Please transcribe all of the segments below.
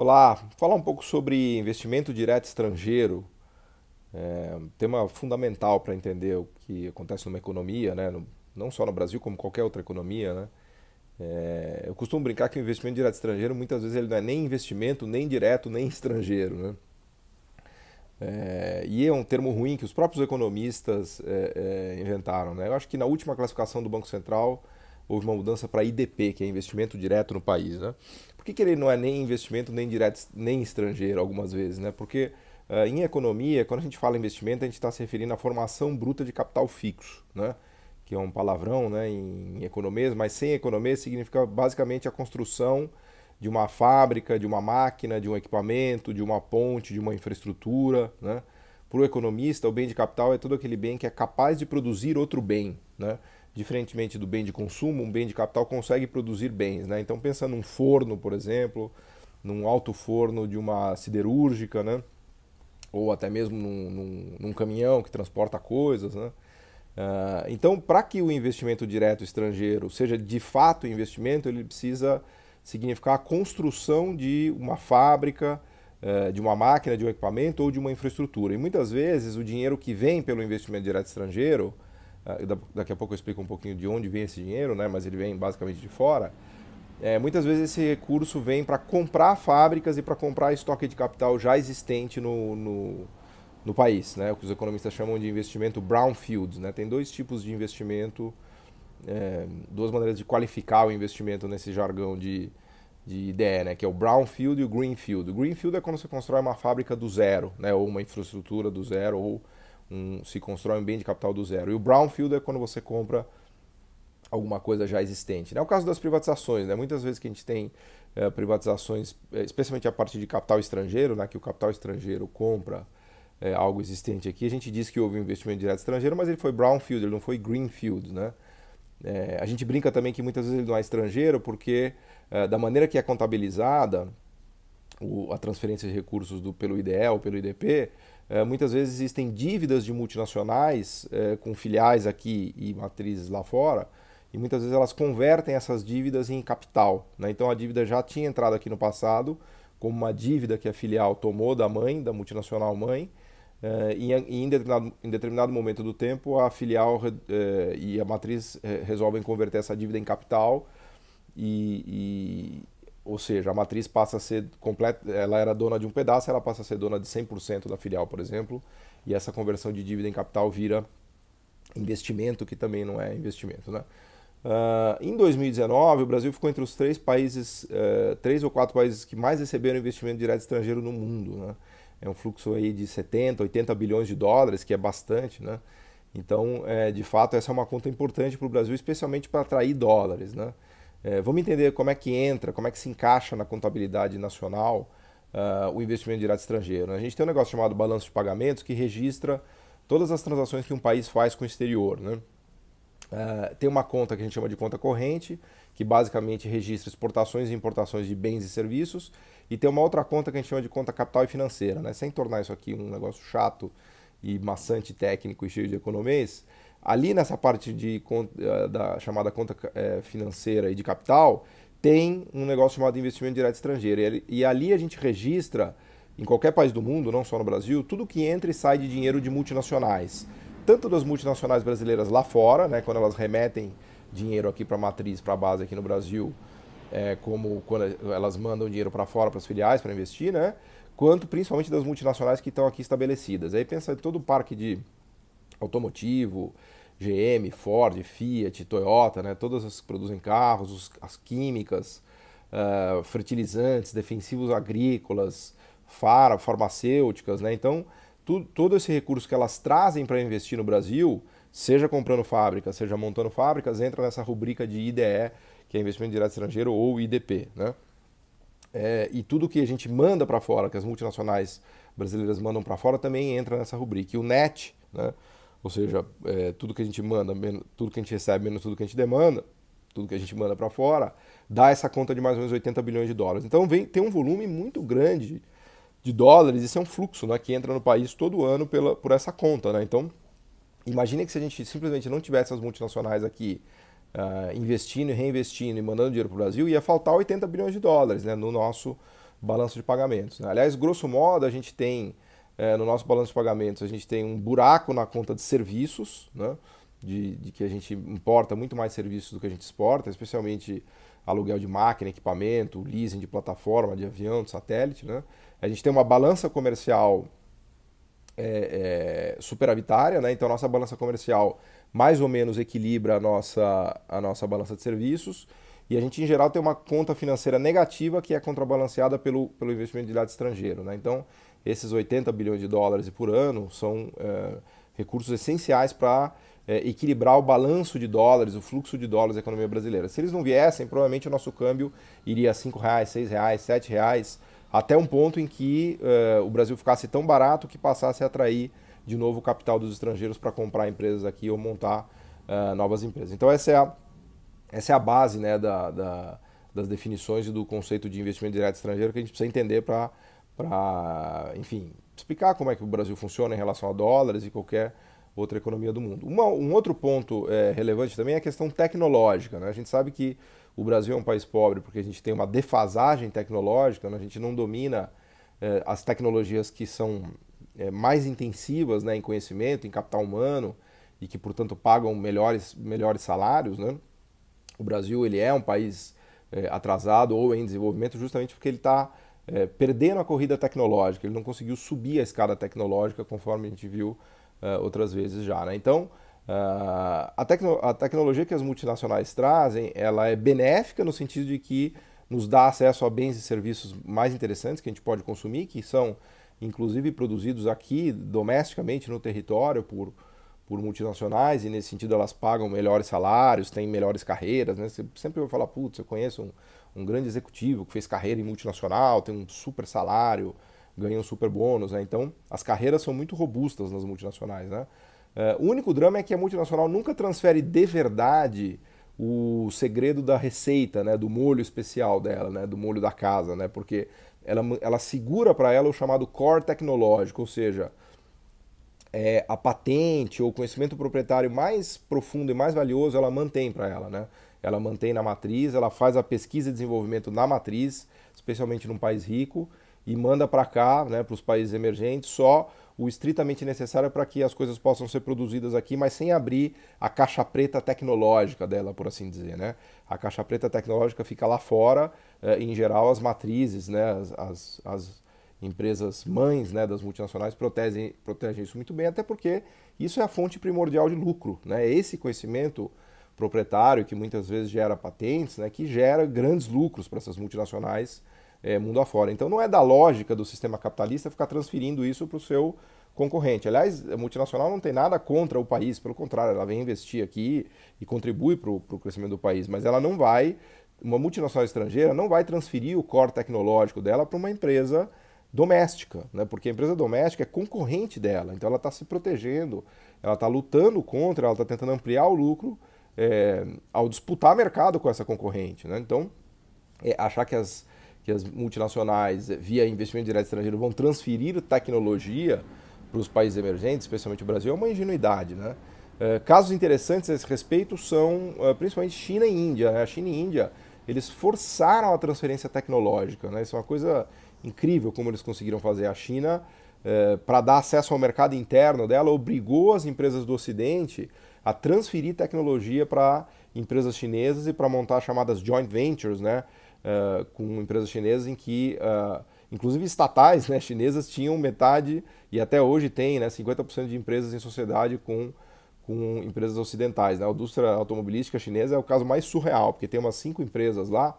Olá, vou falar um pouco sobre investimento direto estrangeiro, é um tema fundamental para entender o que acontece numa economia, né? não só no Brasil, como qualquer outra economia. Né? É, eu costumo brincar que o investimento direto estrangeiro muitas vezes ele não é nem investimento, nem direto, nem estrangeiro. Né? É, e é um termo ruim que os próprios economistas é, é, inventaram. Né? Eu acho que na última classificação do Banco Central houve uma mudança para IDP, que é investimento direto no país. Né? Por que, que ele não é nem investimento, nem direto, nem estrangeiro algumas vezes? Né? Porque uh, em economia, quando a gente fala investimento, a gente está se referindo à formação bruta de capital fixo, né? que é um palavrão né, em economia, mas sem economia significa basicamente a construção de uma fábrica, de uma máquina, de um equipamento, de uma ponte, de uma infraestrutura. Né? Para o economista, o bem de capital é todo aquele bem que é capaz de produzir outro bem. Né? diferentemente do bem de consumo, um bem de capital consegue produzir bens. Né? Então, pensa num forno, por exemplo, num alto forno de uma siderúrgica, né? ou até mesmo num, num, num caminhão que transporta coisas. Né? Uh, então, para que o investimento direto estrangeiro seja de fato investimento, ele precisa significar a construção de uma fábrica, uh, de uma máquina, de um equipamento ou de uma infraestrutura. E muitas vezes o dinheiro que vem pelo investimento direto estrangeiro ah, daqui a pouco eu explico um pouquinho de onde vem esse dinheiro, né? mas ele vem basicamente de fora. É, muitas vezes esse recurso vem para comprar fábricas e para comprar estoque de capital já existente no, no, no, país, né? o que os economistas chamam de investimento brownfield. Né? Tem dois tipos de investimento, é, duas maneiras de qualificar o investimento nesse jargão de, de ideia, né? que é o brownfield e o greenfield. O greenfield é quando você constrói uma fábrica do zero, né? ou uma infraestrutura do zero, ou um, se constrói um bem de capital do zero. E o brownfield é quando você compra alguma coisa já existente. Né? É o caso das privatizações, né? muitas vezes que a gente tem é, privatizações, eh, especialmente a parte de capital estrangeiro, né? que o capital estrangeiro compra é, algo existente aqui, a gente diz que houve um investimento direto estrangeiro, mas ele foi brownfield, ele não foi greenfield. Né? É, a gente brinca também que muitas vezes ele não é estrangeiro porque, da maneira que é contabilizada, o, a transferência de recursos do, pelo IDEL, pelo IDP, é, muitas vezes existem dívidas de multinacionais é, com filiais aqui e matrizes lá fora, e muitas vezes elas convertem essas dívidas em capital. Né? Então a dívida já tinha entrado aqui no passado como uma dívida que a filial tomou da mãe, da multinacional mãe, é, e em determinado, em determinado, momento do tempo a filial é, e a matriz é, resolvem converter essa dívida em capital e, e ou seja, a matriz passa a ser completa, ela era dona de um pedaço, ela passa a ser dona de 100% da filial, por exemplo, e essa conversão de dívida em capital vira investimento, que também não é investimento, né? Uh, em 2019, o Brasil ficou entre os três países, uh, três ou quatro países que mais receberam investimento direto estrangeiro no mundo. Né? É um fluxo aí de 70, 80 bilhões de dólares, que é bastante. Né? Então, é, de fato, essa é uma conta importante para o Brasil, especialmente para atrair dólares. Né? É, vamos entender como é que entra, como é que se encaixa na contabilidade nacional uh, o investimento direto estrangeiro. Né? A gente tem um negócio chamado balanço de pagamentos que registra todas as transações que um país faz com o exterior. Né? Uh, tem uma conta que a gente chama de conta corrente, que basicamente registra exportações e importações de bens e serviços, e tem uma outra conta que a gente chama de conta capital e financeira. Né? Sem tornar isso aqui um negócio chato e maçante técnico e cheio de economês, ali nessa parte de, eh, da chamada conta eh, financeira e de capital, tem um negócio chamado investimento direto estrangeiro. E ali a gente registra, em qualquer país do mundo, não só no Brasil, tudo que entra e sai de dinheiro de multinacionais. Tanto das multinacionais brasileiras lá fora, né, quando elas remetem dinheiro aqui para a matriz, para a base aqui no Brasil, é, como quando elas mandam dinheiro para fora, para as filiais, para investir, né, quanto principalmente das multinacionais que estão aqui estabelecidas. Aí pensa em todo o parque de automotivo, GM, Ford, Fiat, Toyota, né? todas as que produzem carros, os, as químicas, uh, fertilizantes, defensivos agrícolas, farmacêuticas. Né? Então, tu, todo esse recurso que elas trazem para investir no Brasil, seja comprando fábricas, seja montando fábricas, entra nessa rubrica de IDE, que é Investimento Direto Estrangeiro, ou IDP. Né? É, e tudo que a gente manda para fora, que as multinacionais brasileiras mandam para fora, também entra nessa rubrica. E o NET, né? ou seja, é, tudo que a gente manda, menos, tudo que a gente recebe menos tudo que a gente demanda, tudo que a gente manda para fora, dá essa conta de mais ou menos 80 bilhões de dólares. Então vem, tem um volume muito grande de dólares, isso é um fluxo né, que entra no país todo ano pela, por essa conta. Né? Então, imagine que se a gente simplesmente não tivesse as multinacionais aqui uh, investindo e reinvestindo e mandando dinheiro para o Brasil, ia faltar 80 bilhões de dólares né, no nosso balanço de pagamentos. Né? Aliás, grosso modo, a gente tem é, no nosso balanço de pagamentos, a gente tem um buraco na conta de serviços, né? de, de que a gente importa muito mais serviços do que a gente exporta, especialmente aluguel de máquina, equipamento, leasing de plataforma, de avião, de satélite. Né? A gente tem uma balança comercial é, é, superavitária, né? então a nossa balança comercial mais ou menos equilibra a nossa, a nossa balança de serviços. E a gente, em geral, tem uma conta financeira negativa que é contrabalanceada pelo, pelo investimento de lado estrangeiro. Né? Então, esses 80 bilhões de dólares por ano são é, recursos essenciais para é, eh, equilibrar o balanço de dólares, o fluxo de dólares da economia brasileira. Se eles não viessem, provavelmente o nosso câmbio iria a R$ 5,00, R$ 6,00, R$ 7,00, até um ponto em que eh, o Brasil ficasse tão barato que passasse a atrair de novo o capital dos estrangeiros para comprar empresas aqui ou montar novas empresas. Então, essa é a essa é a base né, da, da, das definições e do conceito de investimento direto estrangeiro que a gente precisa entender para, enfim, explicar como é que o Brasil funciona em relação a dólares e qualquer outra economia do mundo. Uma, um outro ponto é, relevante também é a questão tecnológica. Né? A gente sabe que o Brasil é um país pobre porque a gente tem uma defasagem tecnológica, né? a gente não domina é, as tecnologias que são é, mais intensivas né, em conhecimento, em capital humano e que, portanto, pagam melhores, melhores salários. Né? o Brasil ele é um país é, atrasado ou em desenvolvimento justamente porque ele está é, eh, perdendo a corrida tecnológica, ele não conseguiu subir a escada tecnológica conforme a gente viu eh, outras vezes já. Né? Então, ah, a, tecno a tecnologia que as multinacionais trazem, ela é benéfica no sentido de que nos dá acesso a bens e serviços mais interessantes que a gente pode consumir, que são inclusive produzidos aqui domesticamente no território por por multinacionais e nesse sentido elas pagam melhores salários, têm melhores carreiras, né? Você sempre vai falar, putz, eu conheço um, um, grande executivo que fez carreira em multinacional, tem um super salário, ganha um super bônus, né? Então, as carreiras são muito robustas nas multinacionais, né? Uh, o único drama é que a multinacional nunca transfere de verdade o segredo da receita, né? Do molho especial dela, né? Do molho da casa, né? Porque ela, ela segura para ela o chamado core tecnológico, ou seja é, a patente ou conhecimento proprietário mais profundo e mais valioso ela mantém para ela, né? Ela mantém na matriz, ela faz a pesquisa e desenvolvimento na matriz, especialmente num país rico, e manda para cá, né, para os países emergentes, só o estritamente necessário para que as coisas possam ser produzidas aqui, mas sem abrir a caixa preta tecnológica dela, por assim dizer, né? A caixa preta tecnológica fica lá fora, eh, em geral, as matrizes, né, as, as, as empresas mães né, das multinacionais protegem, protegem isso muito bem, até porque isso é a fonte primordial de lucro. Né? Esse conhecimento proprietário, que muitas vezes gera patentes, né, que gera grandes lucros para essas multinacionais é, mundo afora. Então não é da lógica do sistema capitalista ficar transferindo isso para o seu concorrente. Aliás, a multinacional não tem nada contra o país, pelo contrário, ela vem investir aqui e contribui para o crescimento do país, mas ela não vai, uma multinacional estrangeira não vai transferir o core tecnológico dela para uma empresa doméstica, né? porque a empresa doméstica é concorrente dela, então ela está se protegendo, ela está lutando contra, ela está tentando ampliar o lucro é, ao disputar mercado com essa concorrente. Né? Então, é, achar que as, que as multinacionais, é, via investimento direto estrangeiro, vão transferir tecnologia para os países emergentes, especialmente o Brasil, é uma ingenuidade. Né? É, casos interessantes a esse respeito são é, principalmente China e Índia. Né? A China e Índia eles forçaram a transferência tecnológica. Né? Isso é uma coisa incrível como eles conseguiram fazer. A China, é, para dar acesso ao mercado interno dela, obrigou as empresas do Ocidente a transferir tecnologia para empresas chinesas e para montar chamadas joint ventures, né, é, com empresas chinesas em que, é, inclusive estatais, né, chinesas tinham metade e até hoje tem, né, 50% de empresas em sociedade com com empresas ocidentais. Né? A indústria automobilística chinesa é o caso mais surreal, porque tem umas cinco empresas lá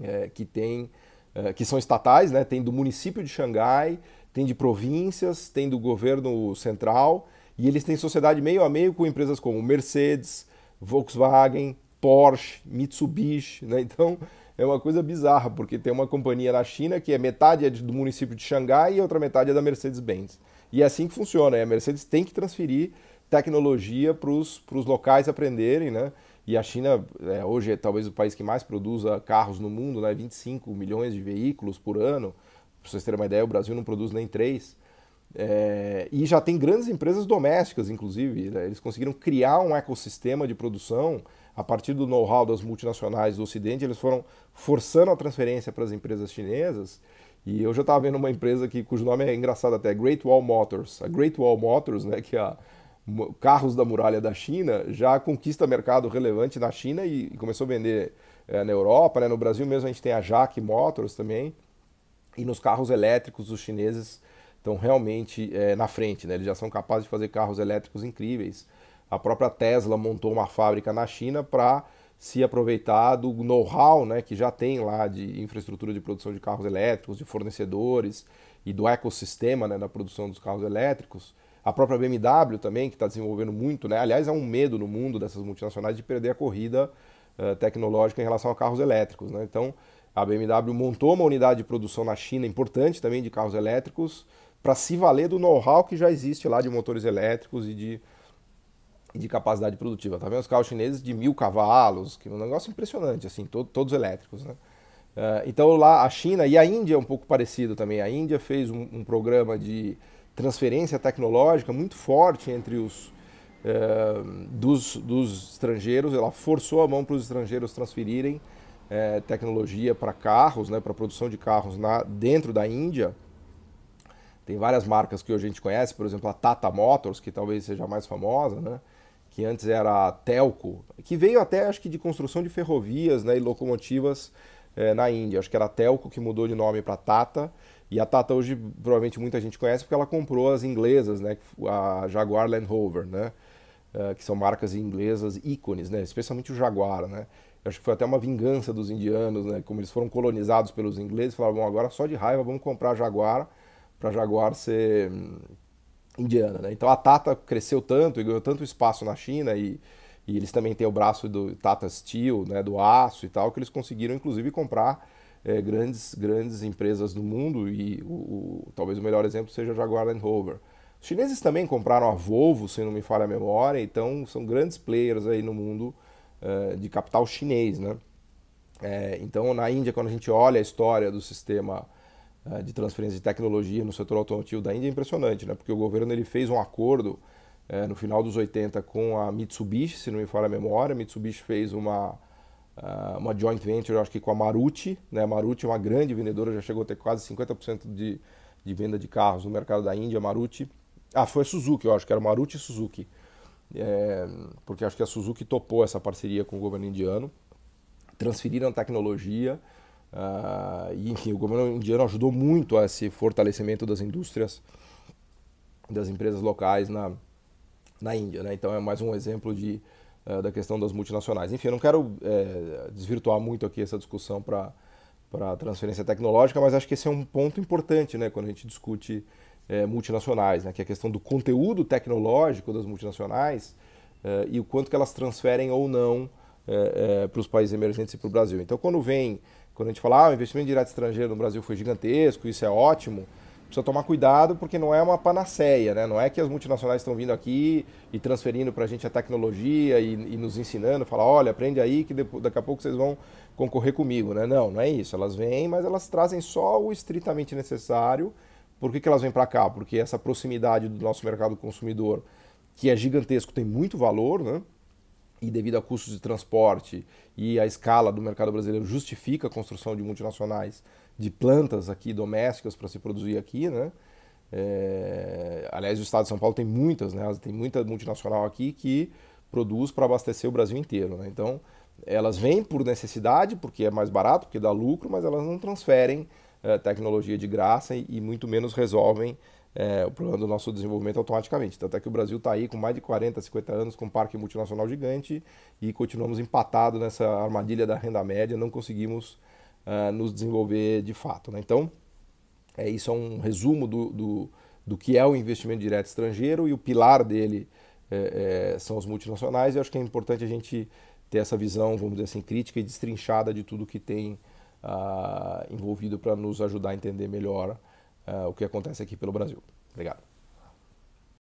é, que têm eh, que são estatais, né? tem do município de Xangai, tem de províncias, tem do governo central, e eles têm sociedade meio a meio com empresas como Mercedes, Volkswagen, Porsche, Mitsubishi. Né? Então é uma coisa bizarra, porque tem uma companhia na China que é metade é do município de Xangai e outra metade é da Mercedes-Benz. E é assim que funciona, é, a Mercedes tem que transferir tecnologia para os locais aprenderem, né? E a China é, hoje é talvez o país que mais produza carros no mundo, né? 25 milhões de veículos por ano. Para vocês terem uma ideia, o Brasil não produz nem três. É, e já tem grandes empresas domésticas, inclusive. Né? Eles conseguiram criar um ecossistema de produção a partir do know-how das multinacionais do Ocidente. Eles foram forçando a transferência para as empresas chinesas. E eu já estava vendo uma empresa que, cujo nome é engraçado até, Great Wall Motors. A Great Wall Motors, né, que é a, carros da muralha da China, já conquista mercado relevante na China e, e começou a vender é, na Europa. Né? No Brasil mesmo a gente tem a Jaque Motors também. E nos carros elétricos os chineses estão realmente é, na frente, né? eles já são capazes de fazer carros elétricos incríveis. A própria Tesla montou uma fábrica na China para se aproveitar do know-how né, que já tem lá de infraestrutura de produção de carros elétricos, de fornecedores e do ecossistema né, da produção dos carros elétricos a própria BMW também, que está desenvolvendo muito, né? Aliás, há é um medo no mundo dessas multinacionais de perder a corrida uh, tecnológica em relação a carros elétricos, né? Então, a BMW montou uma unidade de produção na China importante também de carros elétricos para se valer do know-how que já existe lá de motores elétricos e de, e de capacidade produtiva. Tá vendo os carros chineses de mil cavalos, que é um negócio impressionante, assim, to todos elétricos, né? Uh, então lá a China e a Índia é um pouco parecido também. A Índia fez um, um programa de transferência tecnológica muito forte entre os eh, dos, dos, estrangeiros, ela forçou a mão para os estrangeiros transferirem eh, tecnologia para carros, né, para produção de carros na, dentro da Índia. Tem várias marcas que hoje a gente conhece, por exemplo, a Tata Motors, que talvez seja a mais famosa, né, que antes era a Telco, que veio até acho que de construção de ferrovias né, e locomotivas eh, na Índia. Acho que era a Telco que mudou de nome para Tata e a Tata hoje provavelmente muita gente conhece porque ela comprou as inglesas, né? A Jaguar Land Rover, né? Uh, que são marcas inglesas ícones, né? Especialmente o Jaguar, né? Eu acho que foi até uma vingança dos indianos, né? Como eles foram colonizados pelos ingleses, falaram: bom, agora só de raiva vamos comprar Jaguar para Jaguar ser hum, indiana, né? Então a Tata cresceu tanto e ganhou tanto espaço na China e, e eles também têm o braço do Tata Steel, né? Do aço e tal que eles conseguiram inclusive comprar é, grandes, grandes empresas do mundo e o, o, talvez o melhor exemplo seja a Jaguar Land Rover. Os chineses também compraram a Volvo, se não me falha a memória, então são grandes players aí no mundo é, de capital chinês, né? É, então na Índia, quando a gente olha a história do sistema é, de transferência de tecnologia no setor automotivo da Índia, é impressionante, né? Porque o governo ele fez um acordo é, no final dos 80 com a Mitsubishi, se não me falha a memória, a Mitsubishi fez uma ah, uma joint venture, acho que com a Maruti. Né? A Maruti é uma grande vendedora, já chegou a ter quase 50% de, de venda de carros no mercado da Índia. Maruti. Ah, foi a Suzuki, eu acho que era Maruti e Suzuki. É, porque acho que a Suzuki topou essa parceria com o governo indiano. Transferiram tecnologia. Uh, e enfim, o governo indiano ajudou muito a esse fortalecimento das indústrias, das empresas locais na, na Índia. Né? Então é mais um exemplo de, eh, da questão das multinacionais. Enfim, eu não quero é, desvirtuar muito aqui essa discussão para para transferência tecnológica, mas acho que esse é um ponto importante, né, quando a gente discute é, multinacionais, né, que é a questão do conteúdo tecnológico das multinacionais é, e o quanto que elas transferem ou não para os países emergentes e para o Brasil. Então, quando vem, quando a gente fala, ah, o investimento direto estrangeiro no Brasil foi gigantesco, isso é ótimo, precisa tomar cuidado porque não é uma panaceia, né? Não é que as multinacionais estão vindo aqui e transferindo para a gente a tecnologia e, e, nos ensinando, falar, olha, aprende aí que depois, daqui a pouco vocês vão concorrer comigo, né? Não, não é isso. Elas vêm, mas elas trazem só o estritamente necessário. Por que, que elas vêm para cá? Porque essa proximidade do nosso mercado consumidor, que é gigantesco, tem muito valor, né? e devido a custos de transporte e a escala do mercado brasileiro justifica a construção de multinacionais de plantas aqui domésticas para se produzir aqui, né? É... aliás, o estado de São Paulo tem muitas, né? Tem muita multinacional aqui que produz para abastecer o Brasil inteiro, né? Então, elas vêm por necessidade, porque é mais barato, porque dá lucro, mas elas não transferem é, tecnologia de graça e, e muito menos resolvem é, o problema do nosso desenvolvimento automaticamente. Tanto é que o Brasil está aí com mais de 40, 50 anos com um parque multinacional gigante e continuamos empatados nessa armadilha da renda média, não conseguimos uh, nos desenvolver de fato. Né? Então, é, isso é um resumo do, do, do, que é o investimento direto estrangeiro e o pilar dele é, é, são os multinacionais. E acho que é importante a gente ter essa visão, vamos dizer assim, crítica e destrinchada de tudo que tem uh, envolvido para nos ajudar a entender melhor uh, o que acontece aqui pelo Brasil. Obrigado.